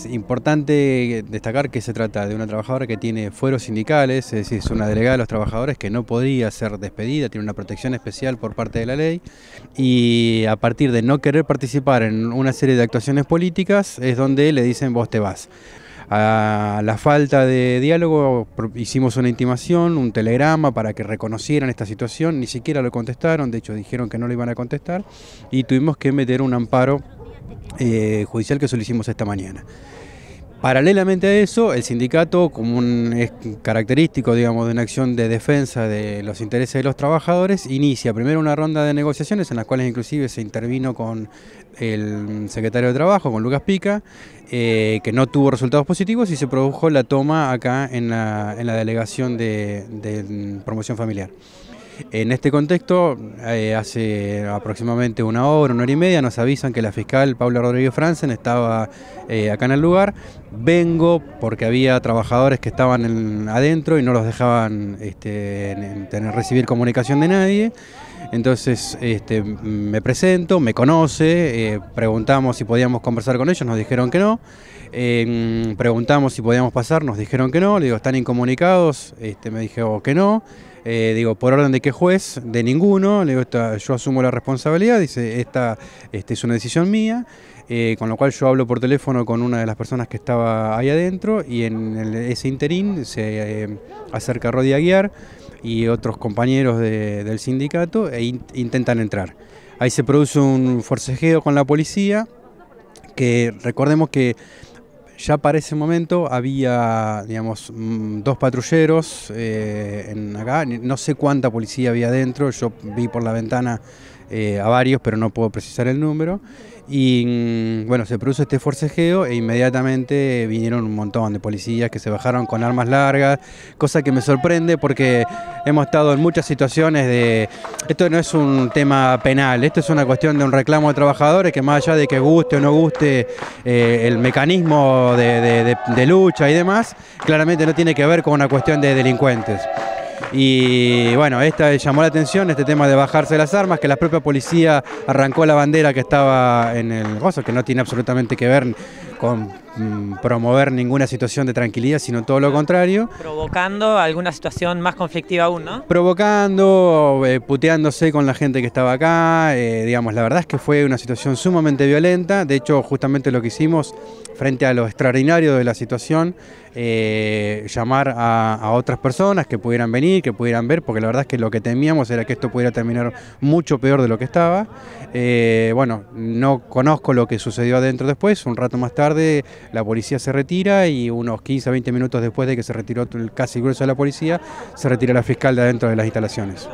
es importante destacar que se trata de una trabajadora que tiene fueros sindicales, es decir, es una delegada de los trabajadores que no podía ser despedida, tiene una protección especial por parte de la ley y a partir de no querer participar en una serie de actuaciones políticas es donde le dicen vos te vas. A la falta de diálogo hicimos una intimación, un telegrama para que reconocieran esta situación, ni siquiera lo contestaron, de hecho dijeron que no lo iban a contestar y tuvimos que meter un amparo eh, judicial que solicitamos esta mañana. Paralelamente a eso, el sindicato, como es característico digamos, de una acción de defensa de los intereses de los trabajadores, inicia primero una ronda de negociaciones en las cuales inclusive se intervino con el secretario de Trabajo, con Lucas Pica, eh, que no tuvo resultados positivos y se produjo la toma acá en la, delegación de promoción familiar. En este contexto, eh, hace aproximadamente una hora, una hora y media, nos avisan que la fiscal Paula Rodríguez Franzen estaba eh, acá en el lugar. Vengo porque había trabajadores que estaban adentro y no los dejaban este, recibir comunicación de nadie. Entonces este, me presento, me conoce, eh, preguntamos si podíamos conversar con ellos, nos dijeron que no. preguntamos si podíamos pasar, nos dijeron que no. Le digo, ¿están incomunicados? Este, me dijo que no. Eh, digo, ¿por orden de qué juez? De ninguno. Le digo, yo asumo la responsabilidad. Dice, esta este, es una decisión mía. Eh, con lo cual yo hablo por teléfono con una de las personas que estaba ahí adentro y en ese interín se acerca Rodi Aguiar y otros compañeros del sindicato e intentan entrar. Ahí se produce un forcejeo con la policía, que recordemos que ya para ese momento había, digamos, mm, dos patrulleros eh, en acá, no sé cuánta policía había dentro, yo vi por la ventana eh, a varios, pero no puedo precisar el número. Y mm, bueno, se produce este forcejeo e inmediatamente vinieron un montón de policías que se bajaron con armas largas, cosa que me sorprende porque hemos estado en muchas situaciones de... Esto no es un tema penal, esto es una cuestión de un reclamo de trabajadores que más allá de que guste o no guste eh, el mecanismo de lucha y demás, claramente no tiene que ver con una cuestión de delincuentes. Y bueno, esta llamó la atención, este tema de bajarse las armas, que la propia policía arrancó la bandera que estaba en el gozo, que no tiene absolutamente que ver con mm, promover ninguna situación de tranquilidad, sino todo lo contrario. Provocando alguna situación más conflictiva aún, ¿no? Provocando, eh, puteándose con la gente que estaba acá, eh, digamos, la verdad es que fue una situación sumamente violenta, de hecho justamente lo que hicimos frente a lo extraordinario de la situación, eh, llamar a, a, otras personas que pudieran venir, que pudieran ver, porque la verdad es que lo que temíamos era que esto pudiera terminar mucho peor de lo que estaba. bueno, no conozco lo que sucedió adentro después, un rato más tarde la policía se retira y unos 15 a 20 minutos después de que se retiró el casi grueso de la policía, se retira la fiscal de adentro de las instalaciones.